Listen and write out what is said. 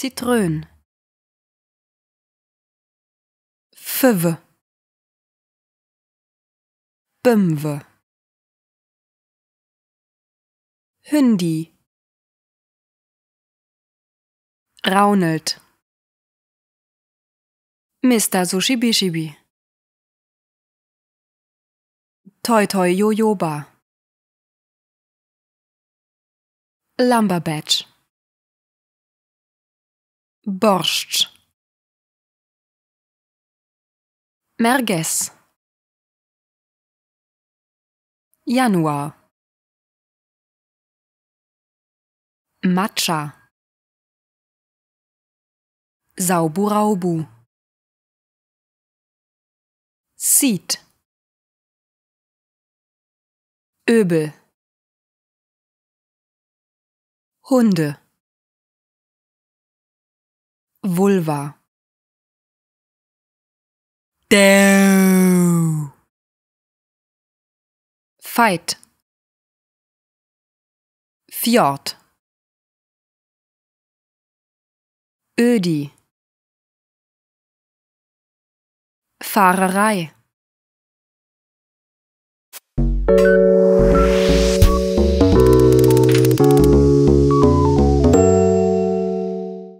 Zitrone. Fünfe. Bümwe. Hündi. Raunelt. Mr. Sushibishibi. Toi Toi Jojoba. Lumberbatch. Borscht. Merguez. Januar. Matcha. Sauburaubu. Seed. Öbel. Hunde. Vulva. Dow. Fight. Fjord. Ödi. Fahrerei.